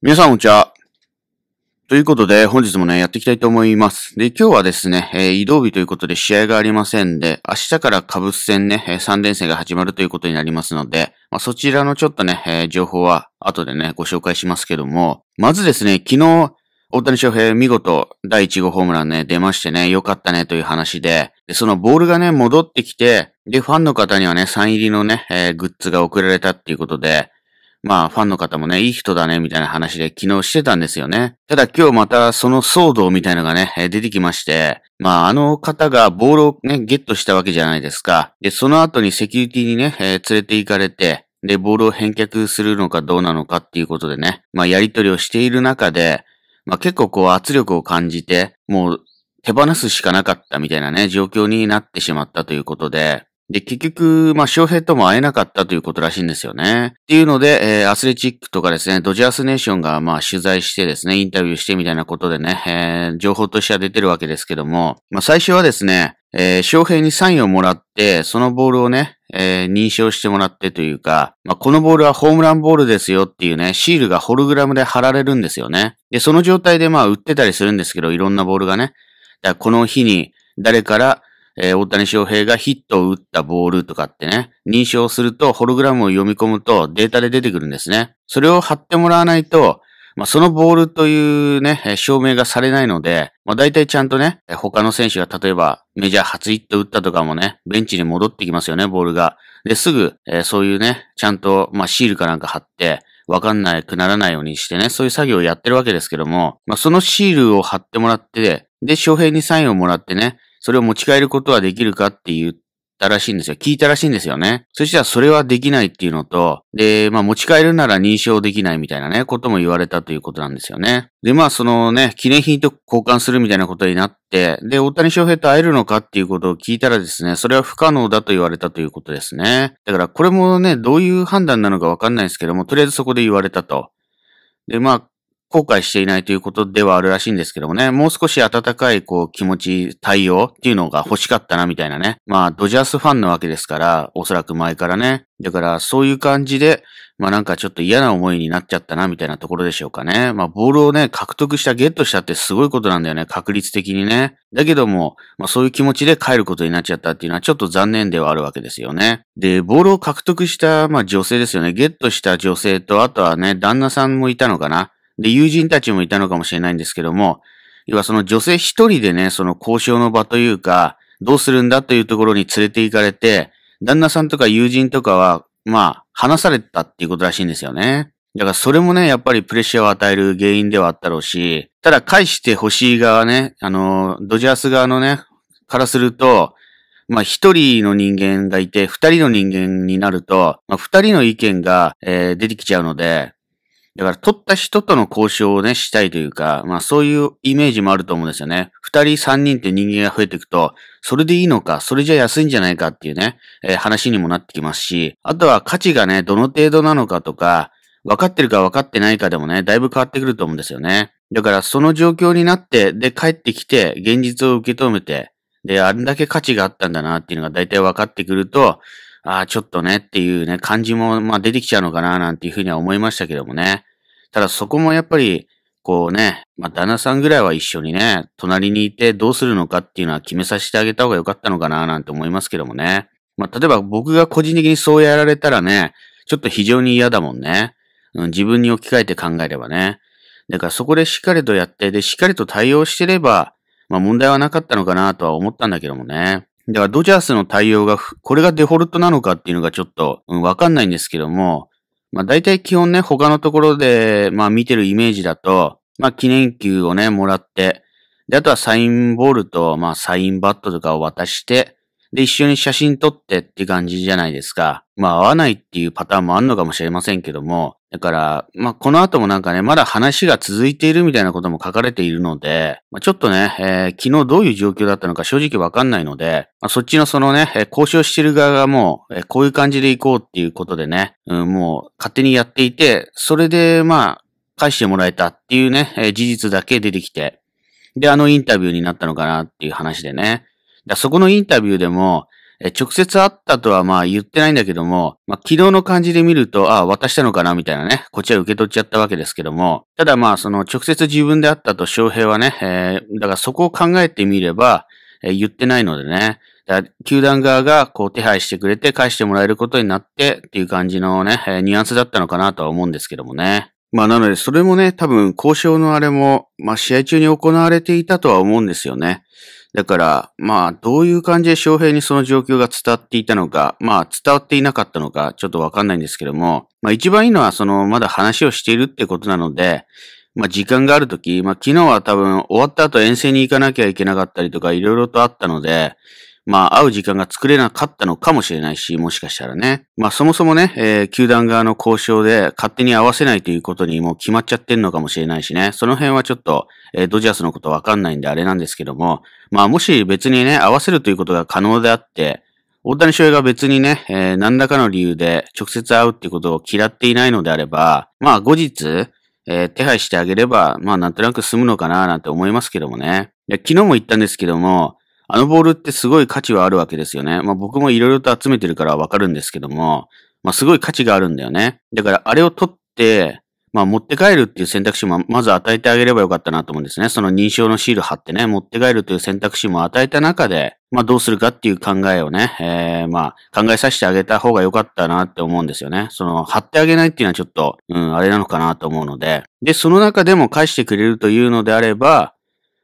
皆さん、こんにちは。ということで、本日もね、やっていきたいと思います。で、今日はですね、えー、移動日ということで試合がありませんで、明日からカブス戦ね、3連戦が始まるということになりますので、まあ、そちらのちょっとね、えー、情報は後でね、ご紹介しますけども、まずですね、昨日、大谷翔平、見事、第1号ホームランね、出ましてね、良かったね、という話で、で、そのボールがね、戻ってきて、で、ファンの方にはね、サイン入りのね、えー、グッズが送られたっていうことで、まあ、ファンの方もね、いい人だね、みたいな話で昨日してたんですよね。ただ今日またその騒動みたいのがね、出てきまして、まあ、あの方がボールをね、ゲットしたわけじゃないですか。で、その後にセキュリティにね、えー、連れて行かれて、で、ボールを返却するのかどうなのかっていうことでね、まあ、やりとりをしている中で、まあ、結構こう圧力を感じて、もう手放すしかなかったみたいなね、状況になってしまったということで、で、結局、まあ、翔平とも会えなかったということらしいんですよね。っていうので、えー、アスレチックとかですね、ドジャースネーションが、まあ、取材してですね、インタビューしてみたいなことでね、えー、情報としては出てるわけですけども、まあ、最初はですね、えー、翔平にサインをもらって、そのボールをね、えー、認証してもらってというか、まあ、このボールはホームランボールですよっていうね、シールがホログラムで貼られるんですよね。で、その状態でま売ってたりするんですけど、いろんなボールがね。だからこの日に、誰から、えー、大谷翔平がヒットを打ったボールとかってね、認証するとホログラムを読み込むとデータで出てくるんですね。それを貼ってもらわないと、まあ、そのボールというね、証明がされないので、まあ、大体ちゃんとね、他の選手が例えばメジャー初ヒット打ったとかもね、ベンチに戻ってきますよね、ボールが。で、すぐ、えー、そういうね、ちゃんと、まあ、シールかなんか貼って、わかんないくならないようにしてね、そういう作業をやってるわけですけども、まあ、そのシールを貼ってもらって、で、翔平にサインをもらってね、それを持ち帰ることはできるかって言ったらしいんですよ。聞いたらしいんですよね。そしたらそれはできないっていうのと、で、まあ持ち帰るなら認証できないみたいなね、ことも言われたということなんですよね。で、まあそのね、記念品と交換するみたいなことになって、で、大谷翔平と会えるのかっていうことを聞いたらですね、それは不可能だと言われたということですね。だからこれもね、どういう判断なのかわかんないですけども、とりあえずそこで言われたと。で、まあ、後悔していないということではあるらしいんですけどもね、もう少し温かいこう気持ち、対応っていうのが欲しかったなみたいなね。まあ、ドジャースファンなわけですから、おそらく前からね。だからそういう感じで、まあなんかちょっと嫌な思いになっちゃったなみたいなところでしょうかね。まあボールをね、獲得した、ゲットしたってすごいことなんだよね、確率的にね。だけども、まあそういう気持ちで帰ることになっちゃったっていうのはちょっと残念ではあるわけですよね。で、ボールを獲得した、まあ女性ですよね。ゲットした女性と、あとはね、旦那さんもいたのかな。で、友人たちもいたのかもしれないんですけども、要はその女性一人でね、その交渉の場というか、どうするんだというところに連れて行かれて、旦那さんとか友人とかは、まあ、話されたっていうことらしいんですよね。だからそれもね、やっぱりプレッシャーを与える原因ではあったろうし、ただ返してほしい側ね、あの、ドジャース側のね、からすると、まあ一人の人間がいて、二人の人間になると、まあ二人の意見が、えー、出てきちゃうので、だから取った人との交渉をね、したいというか、まあそういうイメージもあると思うんですよね。二人三人って人間が増えていくと、それでいいのか、それじゃ安いんじゃないかっていうね、えー、話にもなってきますし、あとは価値がね、どの程度なのかとか、分かってるか分かってないかでもね、だいぶ変わってくると思うんですよね。だからその状況になって、で帰ってきて、現実を受け止めて、で、あれだけ価値があったんだなっていうのが大体分かってくると、ああ、ちょっとねっていうね、感じも、まあ出てきちゃうのかな、なんていうふうには思いましたけどもね。ただそこもやっぱり、こうね、まあ旦那さんぐらいは一緒にね、隣にいてどうするのかっていうのは決めさせてあげた方が良かったのかな、なんて思いますけどもね。まあ例えば僕が個人的にそうやられたらね、ちょっと非常に嫌だもんね。うん、自分に置き換えて考えればね。だからそこでしっかりとやって、で、しっかりと対応してれば、まあ問題はなかったのかなとは思ったんだけどもね。だからドジャースの対応が、これがデフォルトなのかっていうのがちょっと、うん、わかんないんですけども、まあ大体基本ね、他のところで、まあ見てるイメージだと、まあ記念球をね、もらって、で、あとはサインボールと、まあサインバットとかを渡して、で、一緒に写真撮ってって感じじゃないですか。まあ合わないっていうパターンもあるのかもしれませんけども、だから、まあ、この後もなんかね、まだ話が続いているみたいなことも書かれているので、まあ、ちょっとね、えー、昨日どういう状況だったのか正直わかんないので、まあ、そっちのそのね、交渉してる側がもう、えー、こういう感じで行こうっていうことでね、うん、もう勝手にやっていて、それでまあ、返してもらえたっていうね、えー、事実だけ出てきて、で、あのインタビューになったのかなっていう話でね。だそこのインタビューでも、え直接会ったとはまあ言ってないんだけども、まあ昨日の感じで見ると、ああ、渡したのかなみたいなね、こっちは受け取っちゃったわけですけども、ただまあその直接自分で会ったと翔平はね、えー、だからそこを考えてみれば、えー、言ってないのでね、だ球団側がこう手配してくれて返してもらえることになってっていう感じのね、えー、ニュアンスだったのかなとは思うんですけどもね。まあなのでそれもね、多分交渉のあれも、まあ試合中に行われていたとは思うんですよね。だから、まあ、どういう感じで翔平にその状況が伝わっていたのか、まあ、伝わっていなかったのか、ちょっとわかんないんですけども、まあ、一番いいのは、その、まだ話をしているってことなので、まあ、時間があるとき、まあ、昨日は多分終わった後遠征に行かなきゃいけなかったりとか、いろいろとあったので、まあ、会う時間が作れなかったのかもしれないし、もしかしたらね。まあ、そもそもね、えー、球団側の交渉で勝手に合わせないということにもう決まっちゃってんのかもしれないしね。その辺はちょっと、えー、ドジャースのことわかんないんであれなんですけども、まあ、もし別にね、合わせるということが可能であって、大谷翔平が別にね、えー、何らかの理由で直接会うってことを嫌っていないのであれば、まあ後日、えー、手配してあげれば、まあなんとなく済むのかななんて思いますけどもね。昨日も言ったんですけども、あのボールってすごい価値はあるわけですよね。まあ僕もいろいろと集めてるからわかるんですけども、まあすごい価値があるんだよね。だからあれを取って、まあ持って帰るっていう選択肢もまず与えてあげればよかったなと思うんですね。その認証のシール貼ってね、持って帰るという選択肢も与えた中で、まあどうするかっていう考えをね、えー、まあ考えさせてあげた方がよかったなって思うんですよね。その貼ってあげないっていうのはちょっと、うん、あれなのかなと思うので。で、その中でも返してくれるというのであれば、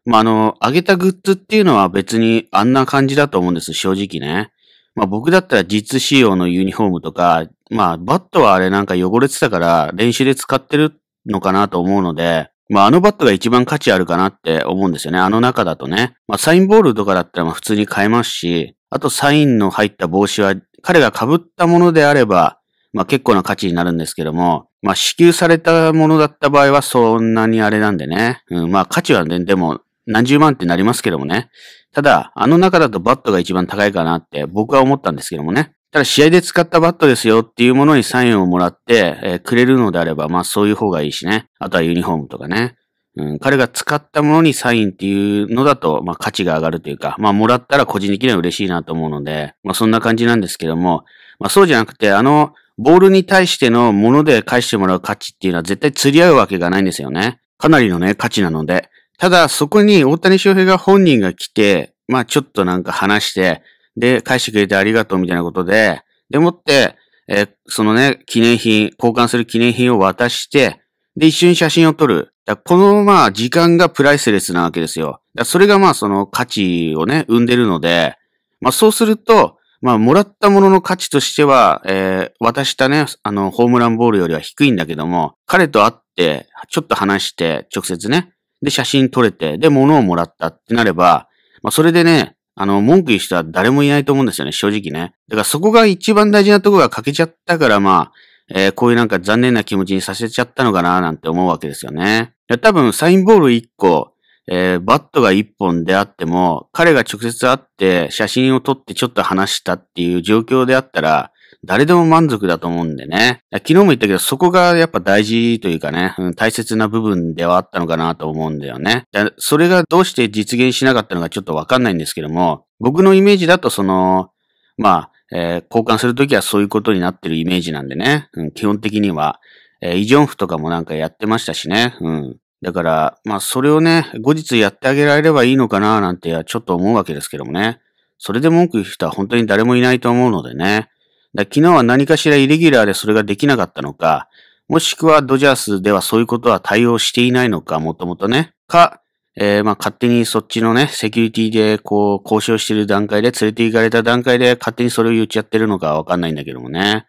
まあ、あの、あげたグッズっていうのは別にあんな感じだと思うんです、正直ね。まあ、僕だったら実仕様のユニフォームとか、まあ、バットはあれなんか汚れてたから練習で使ってるのかなと思うので、まあ、あのバットが一番価値あるかなって思うんですよね。あの中だとね。まあ、サインボールとかだったらまあ普通に買えますし、あとサインの入った帽子は彼が被ったものであれば、まあ結構な価値になるんですけども、まあ支給されたものだった場合はそんなにあれなんでね。うん、まあ価値はね、でも何十万ってなりますけどもね。ただ、あの中だとバットが一番高いかなって僕は思ったんですけどもね。ただ試合で使ったバットですよっていうものにサインをもらって、えー、くれるのであれば、まあそういう方がいいしね。あとはユニフォームとかね。うん、彼が使ったものにサインっていうのだと、まあ価値が上がるというか、まあもらったら個人的には嬉しいなと思うので、まあそんな感じなんですけども、まあそうじゃなくて、あの、ボールに対してのもので返してもらう価値っていうのは絶対釣り合うわけがないんですよね。かなりのね、価値なので。ただ、そこに大谷翔平が本人が来て、まあちょっとなんか話して、で、返してくれてありがとうみたいなことで、でもって、えー、そのね、記念品、交換する記念品を渡して、で、一緒に写真を撮る。この、まあ、時間がプライスレスなわけですよ。それが、まあ、その価値をね、生んでるので、まあ、そうすると、まあ、もらったものの価値としては、えー、渡したね、あの、ホームランボールよりは低いんだけども、彼と会って、ちょっと話して、直接ね、で、写真撮れて、で、物をもらったってなれば、まあ、それでね、あの、文句言う人は誰もいないと思うんですよね、正直ね。だからそこが一番大事なとこが欠けちゃったから、まあ、えー、こういうなんか残念な気持ちにさせちゃったのかな、なんて思うわけですよね。多分、サインボール1個、えー、バットが1本であっても、彼が直接会って写真を撮ってちょっと話したっていう状況であったら、誰でも満足だと思うんでね。昨日も言ったけど、そこがやっぱ大事というかね、うん、大切な部分ではあったのかなと思うんだよね。それがどうして実現しなかったのかちょっとわかんないんですけども、僕のイメージだとその、まあ、えー、交換するときはそういうことになってるイメージなんでね。うん、基本的には。えー、イジョンフとかもなんかやってましたしね。うん。だから、まあそれをね、後日やってあげられればいいのかななんてちょっと思うわけですけどもね。それで文句言う人は本当に誰もいないと思うのでね。だ昨日は何かしらイレギュラーでそれができなかったのか、もしくはドジャースではそういうことは対応していないのか、もともとね。か、えー、まあ勝手にそっちのね、セキュリティでこう、交渉してる段階で、連れて行かれた段階で勝手にそれを言っちゃってるのかわかんないんだけどもね。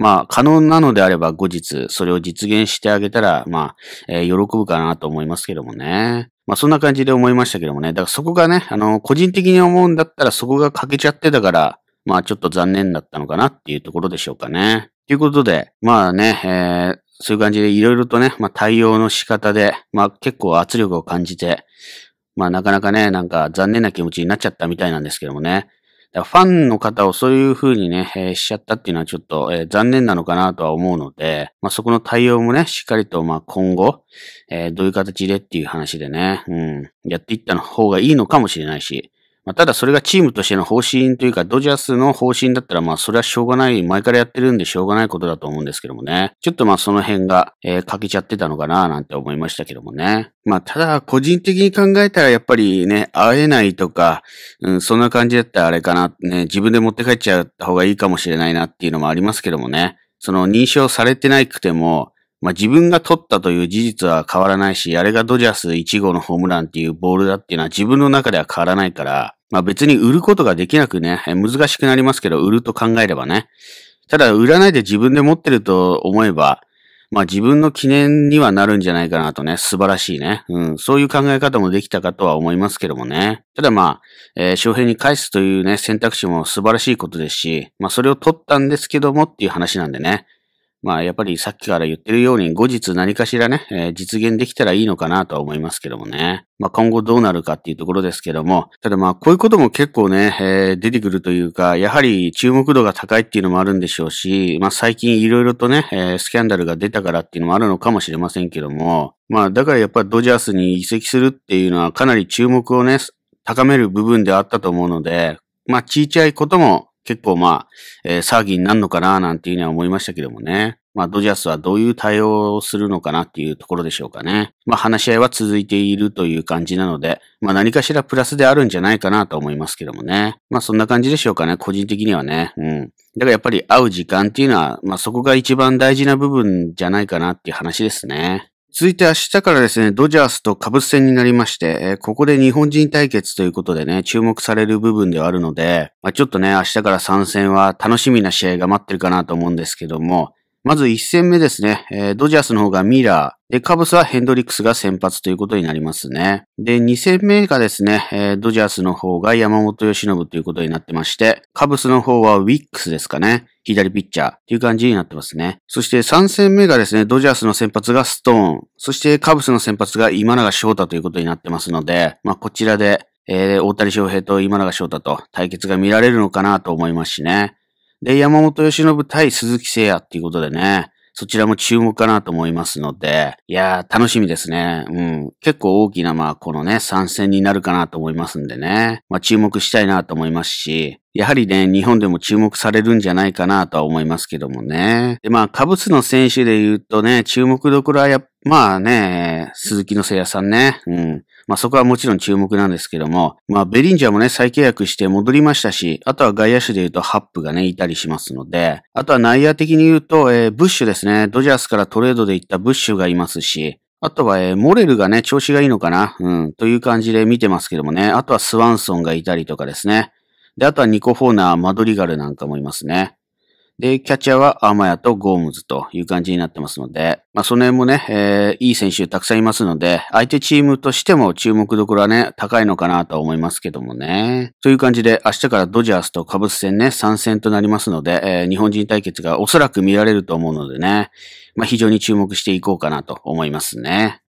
まあ、可能なのであれば後日、それを実現してあげたら、まあ、えー、喜ぶかなと思いますけどもね。まあ、そんな感じで思いましたけどもね。だからそこがね、あの、個人的に思うんだったらそこが欠けちゃってたから、まあちょっと残念だったのかなっていうところでしょうかね。ということで、まあね、えー、そういう感じでいろいろとね、まあ対応の仕方で、まあ結構圧力を感じて、まあなかなかね、なんか残念な気持ちになっちゃったみたいなんですけどもね。だからファンの方をそういう風にね、えー、しちゃったっていうのはちょっと、えー、残念なのかなとは思うので、まあそこの対応もね、しっかりと、まあ今後、えー、どういう形でっていう話でね、うん、やっていった方がいいのかもしれないし、まあ、ただそれがチームとしての方針というか、ドジャースの方針だったら、まあそれはしょうがない、前からやってるんでしょうがないことだと思うんですけどもね。ちょっとまあその辺が、えー、欠けちゃってたのかななんて思いましたけどもね。まあただ個人的に考えたらやっぱりね、会えないとか、うん、そんな感じだったらあれかな、ね、自分で持って帰っちゃった方がいいかもしれないなっていうのもありますけどもね。その認証されてないくても、まあ、自分が取ったという事実は変わらないし、あれがドジャース1号のホームランっていうボールだっていうのは自分の中では変わらないから、まあ、別に売ることができなくね、難しくなりますけど、売ると考えればね。ただ、売らないで自分で持ってると思えば、まあ自分の記念にはなるんじゃないかなとね、素晴らしいね。うん、そういう考え方もできたかとは思いますけどもね。ただまあ、えー、翔平に返すというね、選択肢も素晴らしいことですし、まあそれを取ったんですけどもっていう話なんでね。まあやっぱりさっきから言ってるように後日何かしらね、えー、実現できたらいいのかなとは思いますけどもね。まあ今後どうなるかっていうところですけども、ただまあこういうことも結構ね、えー、出てくるというか、やはり注目度が高いっていうのもあるんでしょうし、まあ最近いろいろとね、えー、スキャンダルが出たからっていうのもあるのかもしれませんけども、まあだからやっぱりドジャースに移籍するっていうのはかなり注目をね、高める部分であったと思うので、まあ、ちいちゃいことも結構まあ、えー、騒ぎになるのかななんていうには思いましたけどもね。まあ、ドジャースはどういう対応をするのかなっていうところでしょうかね。まあ、話し合いは続いているという感じなので、まあ、何かしらプラスであるんじゃないかなと思いますけどもね。まあ、そんな感じでしょうかね。個人的にはね。うん。だからやっぱり会う時間っていうのは、まあ、そこが一番大事な部分じゃないかなっていう話ですね。続いて明日からですね、ドジャースとカブス戦になりまして、えー、ここで日本人対決ということでね、注目される部分ではあるので、まあ、ちょっとね、明日から参戦は楽しみな試合が待ってるかなと思うんですけども、まず1戦目ですね。えー、ドジャースの方がミラー。で、カブスはヘンドリックスが先発ということになりますね。で、2戦目がですね、えー、ドジャースの方が山本義信ということになってまして、カブスの方はウィックスですかね。左ピッチャーっていう感じになってますね。そして3戦目がですね、ドジャースの先発がストーン。そしてカブスの先発が今永翔太ということになってますので、まあ、こちらで、えー、大谷翔平と今永翔太と対決が見られるのかなと思いますしね。で、山本由伸対鈴木誠也っていうことでね、そちらも注目かなと思いますので、いやー、楽しみですね。うん。結構大きな、まあ、このね、参戦になるかなと思いますんでね。まあ、注目したいなと思いますし、やはりね、日本でも注目されるんじゃないかなとは思いますけどもね。で、まあ、カブスの選手で言うとね、注目どころはやっまあね、鈴木の瀬谷さんね。うん。まあそこはもちろん注目なんですけども、まあベリンジャーもね、再契約して戻りましたし、あとは外野手で言うとハップがね、いたりしますので、あとは内野的に言うと、えー、ブッシュですね。ドジャースからトレードで行ったブッシュがいますし、あとは、えー、モレルがね、調子がいいのかなうん、という感じで見てますけどもね。あとはスワンソンがいたりとかですね。で、あとはニコ・フォーナー、マドリガルなんかもいますね。で、キャッチャーはアマヤとゴームズという感じになってますので、まあ、その辺もね、えー、いい選手たくさんいますので、相手チームとしても注目どころはね、高いのかなとは思いますけどもね。という感じで、明日からドジャースとカブス戦ね、参戦となりますので、えー、日本人対決がおそらく見られると思うのでね、まあ、非常に注目していこうかなと思いますね。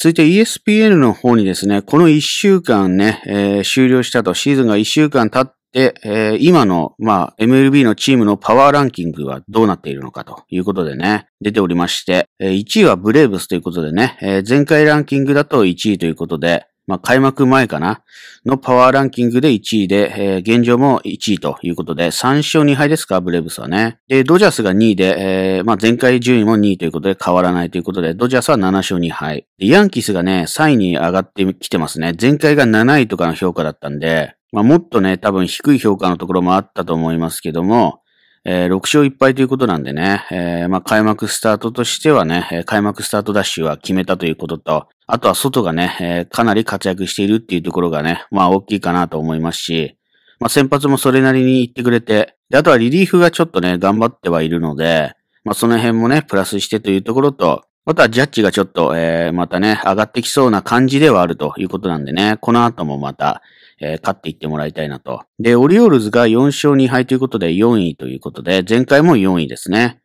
続いて ESPN の方にですね、この1週間ね、えー、終了したと、シーズンが1週間経って、えー、今の、まあ、MLB のチームのパワーランキングはどうなっているのかということでね、出ておりまして、えー、1位はブレーブスということでね、えー、前回ランキングだと1位ということで、まあ、開幕前かなのパワーランキングで1位で、えー、現状も1位ということで、3勝2敗ですか、ブレブスはね。で、ドジャースが2位で、えー、まあ、前回順位も2位ということで変わらないということで、ドジャースは7勝2敗。で、ヤンキースがね、3位に上がってきてますね。前回が7位とかの評価だったんで、まあ、もっとね、多分低い評価のところもあったと思いますけども、えー、6勝1敗ということなんでね、えー、まあ、開幕スタートとしてはね、開幕スタートダッシュは決めたということと、あとは外がね、えー、かなり活躍しているっていうところがね、まあ大きいかなと思いますし、まあ先発もそれなりに行ってくれて、で、あとはリリーフがちょっとね、頑張ってはいるので、まあその辺もね、プラスしてというところと、あとはジャッジがちょっと、えー、またね、上がってきそうな感じではあるということなんでね、この後もまた、えー、勝っていってもらいたいなと。で、オリオールズが4勝2敗ということで4位ということで、前回も4位ですね。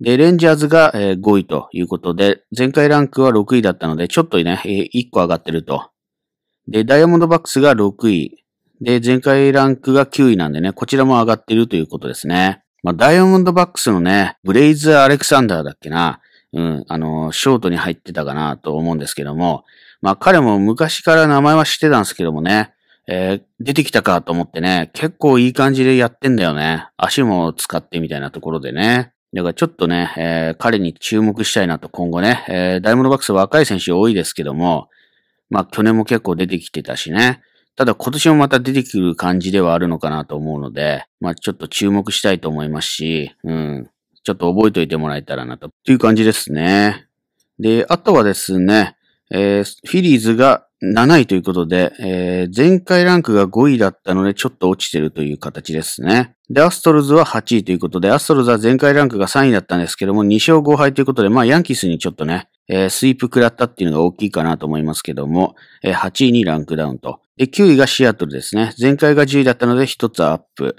で、レンジャーズが5位ということで、前回ランクは6位だったので、ちょっとね、1個上がってると。で、ダイヤモンドバックスが6位。で、前回ランクが9位なんでね、こちらも上がってるということですね。まあ、ダイヤモンドバックスのね、ブレイズ・アレクサンダーだっけな。うん、あの、ショートに入ってたかなと思うんですけども、まあ彼も昔から名前は知ってたんですけどもね、えー、出てきたかと思ってね、結構いい感じでやってんだよね。足も使ってみたいなところでね。だからちょっとね、えー、彼に注目したいなと今後ね、えー、ダイモンドバックス若い選手多いですけども、まあ去年も結構出てきてたしね。ただ今年もまた出てくる感じではあるのかなと思うので、まあちょっと注目したいと思いますし、うん。ちょっと覚えておいてもらえたらなと。という感じですね。で、あとはですね、えー、フィリーズが7位ということで、えー、前回ランクが5位だったので、ちょっと落ちてるという形ですね。で、アストロズは8位ということで、アストロズは前回ランクが3位だったんですけども、2勝5敗ということで、まあ、ヤンキースにちょっとね、えー、スイープ食らったっていうのが大きいかなと思いますけども、えー、8位にランクダウンと。で、9位がシアトルですね。前回が10位だったので、1つアップ。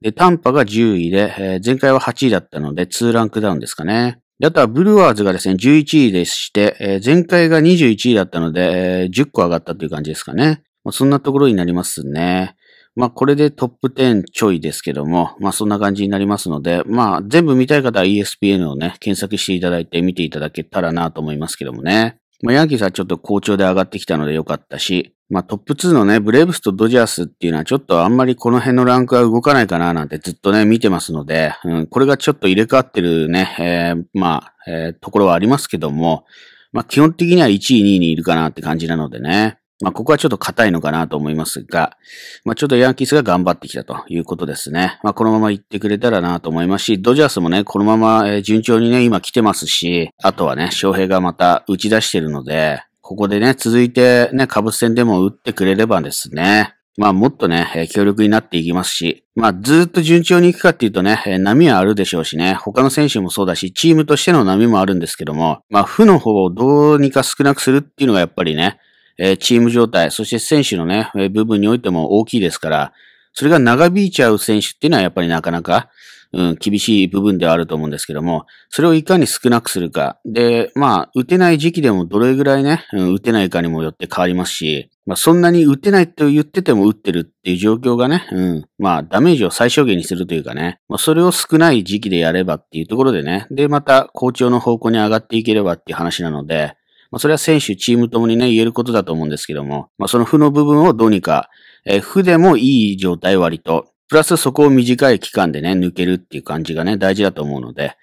で、タンパが10位で、えー、前回は8位だったので、2ランクダウンですかね。で、あとはブルワーズがですね、11位でして、えー、前回が21位だったので、えー、10個上がったという感じですかね。まあ、そんなところになりますね。まあ、これでトップ10ちょいですけども、まあ、そんな感じになりますので、まあ、全部見たい方は ESPN をね、検索していただいて見ていただけたらなと思いますけどもね。まあ、ヤンキースはちょっと好調で上がってきたので良かったし、まあ、トップ2のね、ブレーブスとドジャースっていうのはちょっとあんまりこの辺のランクは動かないかななんてずっとね、見てますので、うん、これがちょっと入れ替わってるね、えー、まあ、えー、ところはありますけども、まあ、基本的には1位、2位にいるかなって感じなのでね。まあ、ここはちょっと硬いのかなと思いますが、まあ、ちょっとヤンキースが頑張ってきたということですね。まあ、このまま行ってくれたらなと思いますし、ドジャースもね、このまま順調にね、今来てますし、あとはね、翔平がまた打ち出してるので、ここでね、続いてね、株戦でも打ってくれればですね、まあもっとね、強力になっていきますし、まあずっと順調にいくかっていうとね、波はあるでしょうしね、他の選手もそうだし、チームとしての波もあるんですけども、まあ負の方をどうにか少なくするっていうのがやっぱりね、えー、チーム状態、そして選手のね、えー、部分においても大きいですから、それが長引いちゃう選手っていうのはやっぱりなかなか、うん、厳しい部分ではあると思うんですけども、それをいかに少なくするか。で、まあ、打てない時期でもどれぐらいね、うん、打てないかにもよって変わりますし、まあ、そんなに打てないと言ってても打ってるっていう状況がね、うん、まあ、ダメージを最小限にするというかね、まあ、それを少ない時期でやればっていうところでね、で、また、好調の方向に上がっていければっていう話なので、まあ、それは選手、チームともにね、言えることだと思うんですけども、まあ、その負の部分をどうにか、えー、負でもいい状態割と、プラスそこを短い期間でね、抜けるっていう感じがね、大事だと思うので、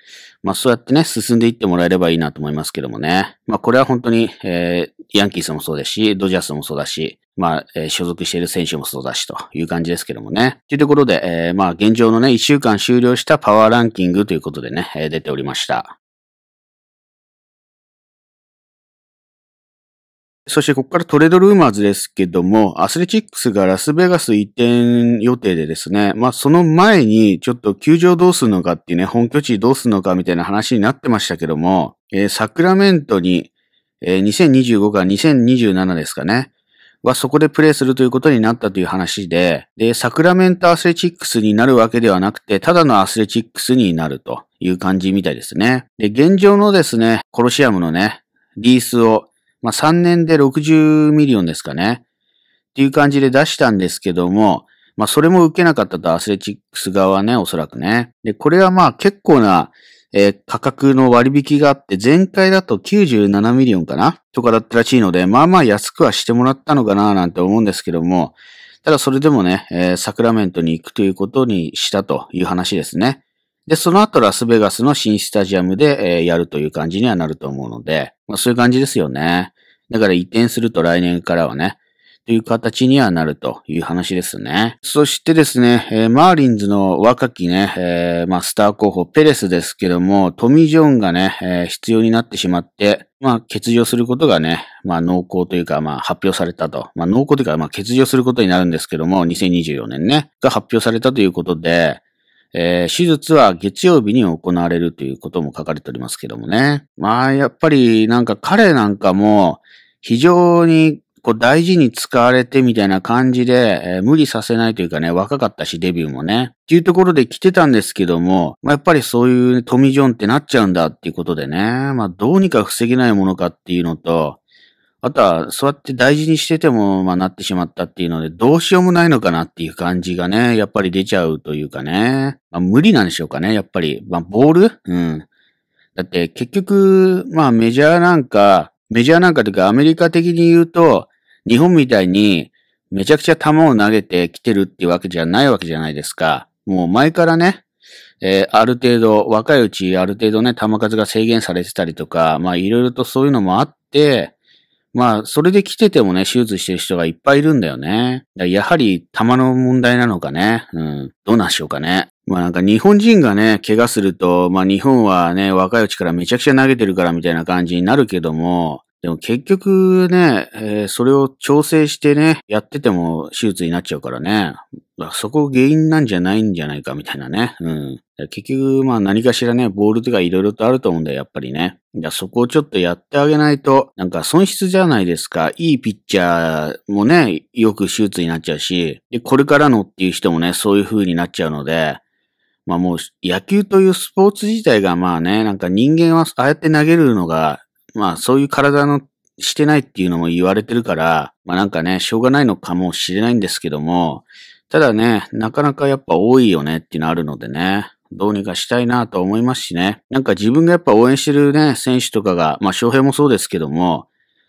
まあそうやってね、進んでいってもらえればいいなと思いますけどもね。まあこれは本当に、えー、ヤンキースもそうですし、ドジャースもそうだし、まあ、えー、所属している選手もそうだしという感じですけどもね。というところで、えー、まあ現状のね、1週間終了したパワーランキングということでね、え出ておりました。そしてここからトレードルーマーズですけども、アスレチックスがラスベガス移転予定でですね、まあその前にちょっと球場どうするのかっていうね、本拠地どうするのかみたいな話になってましたけども、えー、サクラメントに、えー、2025か2027ですかね、はそこでプレーするということになったという話で、で、サクラメントアスレチックスになるわけではなくて、ただのアスレチックスになるという感じみたいですね。で、現状のですね、コロシアムのね、リースをまあ、3年で60ミリオンですかね。っていう感じで出したんですけども、まあ、それも受けなかったとアスレチックス側はね、おそらくね。で、これはまあ結構な、えー、価格の割引があって、前回だと97ミリオンかなとかだったらしいので、まあまあ安くはしてもらったのかななんて思うんですけども、ただそれでもね、えー、サクラメントに行くということにしたという話ですね。で、その後ラスベガスの新スタジアムで、えー、やるという感じにはなると思うので、まあ、そういう感じですよね。だから移転すると来年からはね、という形にはなるという話ですね。そしてですね、えー、マーリンズの若きね、えー、まあ、スター候補ペレスですけども、トミー・ジョンがね、えー、必要になってしまって、まあ、欠場することがね、まあ、濃厚というか、まあ、発表されたと。まあ、濃厚というか、まあ、欠場することになるんですけども、2024年ね、が発表されたということで、えー、手術は月曜日に行われるということも書かれておりますけどもね。まあ、やっぱりなんか彼なんかも非常にこう大事に使われてみたいな感じで、えー、無理させないというかね、若かったしデビューもね。っていうところで来てたんですけども、まあ、やっぱりそういうトミジョンってなっちゃうんだっていうことでね、まあどうにか防げないものかっていうのと、あとは、そうやって大事にしてても、まあ、なってしまったっていうので、どうしようもないのかなっていう感じがね、やっぱり出ちゃうというかね。まあ、無理なんでしょうかね、やっぱり。まあ、ボールうん。だって、結局、まあ、メジャーなんか、メジャーなんかというか、アメリカ的に言うと、日本みたいに、めちゃくちゃ球を投げてきてるっていうわけじゃないわけじゃないですか。もう前からね、えー、ある程度、若いうちある程度ね、球数が制限されてたりとか、まあいろいろとそういうのもあって、まあ、それで来ててもね、手術してる人がいっぱいいるんだよね。やはり、玉の問題なのかね。うん。どうなんしようかね。まあなんか日本人がね、怪我すると、まあ日本はね、若いうちからめちゃくちゃ投げてるからみたいな感じになるけども、でも結局ね、えー、それを調整してね、やってても手術になっちゃうからね、そこ原因なんじゃないんじゃないかみたいなね。うん。結局、まあ何かしらね、ボールとか色々とあると思うんだよ、やっぱりね。そこをちょっとやってあげないと、なんか損失じゃないですか。いいピッチャーもね、よく手術になっちゃうし、で、これからのっていう人もね、そういう風になっちゃうので、まあもう野球というスポーツ自体がまあね、なんか人間はああやって投げるのがまあそういう体のしてないっていうのも言われてるから、まあなんかね、しょうがないのかもしれないんですけども、ただね、なかなかやっぱ多いよねっていうのあるのでね、どうにかしたいなと思いますしね。なんか自分がやっぱ応援してるね、選手とかが、まあ翔平もそうですけども、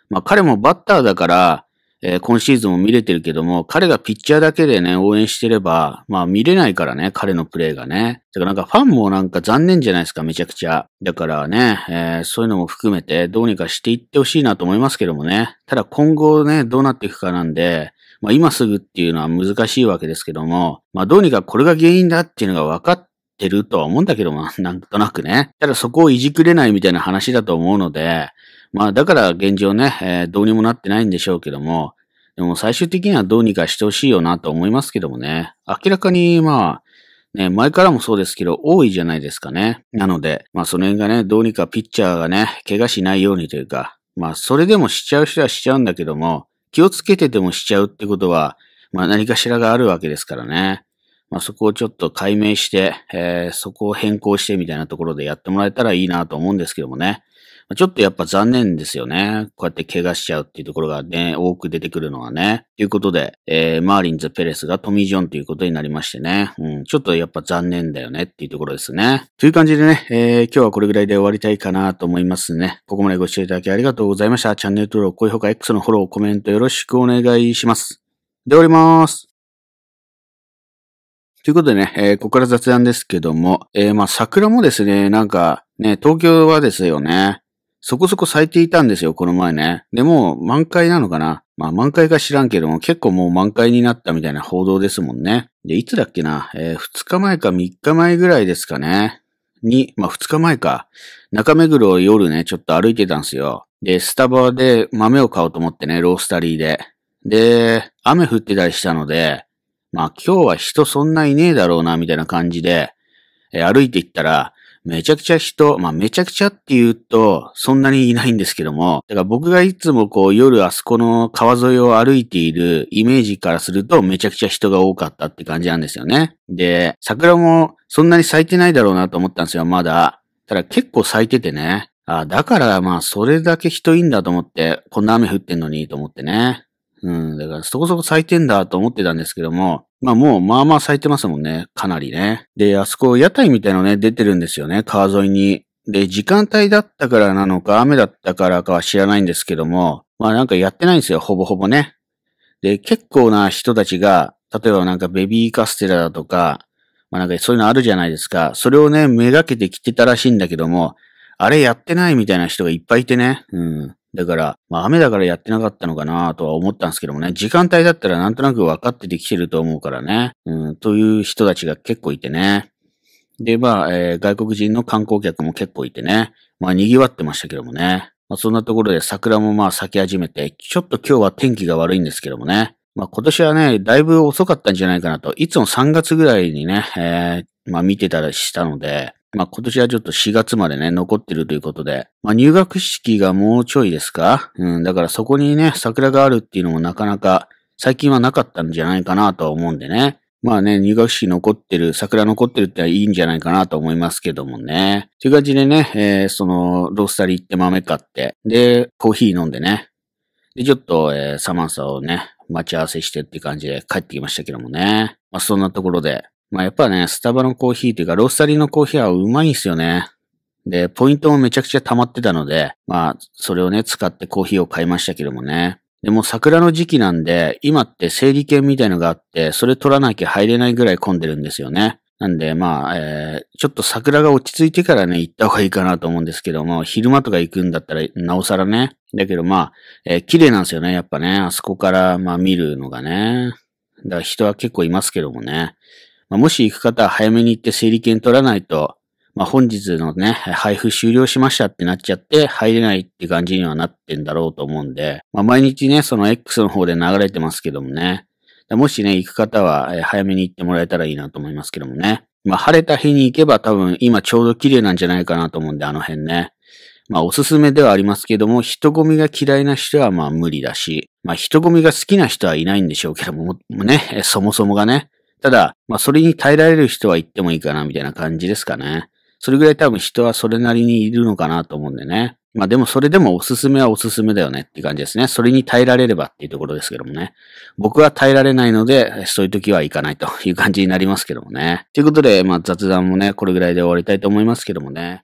まあ彼もバッターだから、えー、今シーズンも見れてるけども、彼がピッチャーだけでね、応援してれば、まあ見れないからね、彼のプレーがね。だからなんかファンもなんか残念じゃないですか、めちゃくちゃ。だからね、えー、そういうのも含めてどうにかしていってほしいなと思いますけどもね。ただ今後ね、どうなっていくかなんで、まあ今すぐっていうのは難しいわけですけども、まあどうにかこれが原因だっていうのが分かって、てるとは思うんだけども、なんとなくね。ただそこをいじくれないみたいな話だと思うので、まあだから現状ね、えー、どうにもなってないんでしょうけども、でも最終的にはどうにかしてほしいよなと思いますけどもね、明らかにまあ、ね、前からもそうですけど、多いじゃないですかね。なので、まあその辺がね、どうにかピッチャーがね、怪我しないようにというか、まあそれでもしちゃう人はしちゃうんだけども、気をつけててもしちゃうってことは、まあ何かしらがあるわけですからね。まあそこをちょっと解明して、えー、そこを変更してみたいなところでやってもらえたらいいなと思うんですけどもね。ちょっとやっぱ残念ですよね。こうやって怪我しちゃうっていうところがね、多く出てくるのはね。ということで、えー、マーリンズ・ペレスがトミー・ジョンということになりましてね。うん、ちょっとやっぱ残念だよねっていうところですね。という感じでね、えー、今日はこれぐらいで終わりたいかなと思いますね。ここまでご視聴いただきありがとうございました。チャンネル登録、高評価、X のフォロー、コメントよろしくお願いします。でおります。ということでね、えー、ここから雑談ですけども、えー、まあ桜もですね、なんか、ね、東京はですよね、そこそこ咲いていたんですよ、この前ね。でも、満開なのかなまあ、満開か知らんけども、結構もう満開になったみたいな報道ですもんね。で、いつだっけなえー、2日前か3日前ぐらいですかね。に、まあ、2日前か。中目黒を夜ね、ちょっと歩いてたんですよ。で、スタバで豆を買おうと思ってね、ロースタリーで。で、雨降ってたりしたので、まあ今日は人そんないねえだろうな、みたいな感じで、えー、歩いて行ったら、めちゃくちゃ人、まあめちゃくちゃって言うと、そんなにいないんですけども、だから僕がいつもこう夜あそこの川沿いを歩いているイメージからするとめちゃくちゃ人が多かったって感じなんですよね。で、桜もそんなに咲いてないだろうなと思ったんですよ、まだ。ただ結構咲いててね。あだからまあそれだけ人いいんだと思って、こんな雨降ってんのにと思ってね。うん、だからそこそこ咲いてんだと思ってたんですけども、まあもう、まあまあ咲いてますもんね。かなりね。で、あそこ、屋台みたいのね、出てるんですよね。川沿いに。で、時間帯だったからなのか、雨だったからかは知らないんですけども、まあなんかやってないんですよ、ほぼほぼね。で、結構な人たちが、例えばなんかベビーカステラだとか、まあなんかそういうのあるじゃないですか。それをね、めがけて来てたらしいんだけども、あれやってないみたいな人がいっぱいいてね。うん。だから、まあ雨だからやってなかったのかなとは思ったんですけどもね、時間帯だったらなんとなく分かってできてると思うからね、うん、という人たちが結構いてね。で、まあ、えー、外国人の観光客も結構いてね、まあ賑わってましたけどもね。まあそんなところで桜もまあ咲き始めて、ちょっと今日は天気が悪いんですけどもね。まあ今年はね、だいぶ遅かったんじゃないかなと、いつも3月ぐらいにね、えー、まあ見てたりしたので、まあ、今年はちょっと4月までね、残ってるということで、まあ、入学式がもうちょいですかうん、だからそこにね、桜があるっていうのもなかなか最近はなかったんじゃないかなとは思うんでね。まあね、入学式残ってる、桜残ってるっていいんじゃないかなと思いますけどもね。という感じでね、えー、その、ロースタリー行って豆買って、で、コーヒー飲んでね。で、ちょっと、えー、サマンサをね、待ち合わせしてって感じで帰ってきましたけどもね。まあそんなところで、まあやっぱね、スタバのコーヒーっていうか、ロースタリーのコーヒーはうまいんすよね。で、ポイントもめちゃくちゃ溜まってたので、まあ、それをね、使ってコーヒーを買いましたけどもね。でも桜の時期なんで、今って整理券みたいのがあって、それ取らなきゃ入れないぐらい混んでるんですよね。なんで、まあ、えー、ちょっと桜が落ち着いてからね、行った方がいいかなと思うんですけども、昼間とか行くんだったら、なおさらね。だけどまあ、えー、綺麗なんですよね、やっぱね。あそこから、まあ見るのがね。だから人は結構いますけどもね。まあ、もし行く方は早めに行って整理券取らないと、まあ、本日のね、配布終了しましたってなっちゃって入れないって感じにはなってんだろうと思うんで、まあ、毎日ね、その X の方で流れてますけどもね、もしね、行く方は早めに行ってもらえたらいいなと思いますけどもね。まあ、晴れた日に行けば多分今ちょうど綺麗なんじゃないかなと思うんで、あの辺ね。まあ、おすすめではありますけども、人混みが嫌いな人はまあ無理だし、まあ、人混みが好きな人はいないんでしょうけども、もね、そもそもがね。ただ、まあそれに耐えられる人は行ってもいいかなみたいな感じですかね。それぐらい多分人はそれなりにいるのかなと思うんでね。まあでもそれでもおすすめはおすすめだよねっていう感じですね。それに耐えられればっていうところですけどもね。僕は耐えられないので、そういう時は行かないという感じになりますけどもね。ということで、まあ雑談もね、これぐらいで終わりたいと思いますけどもね。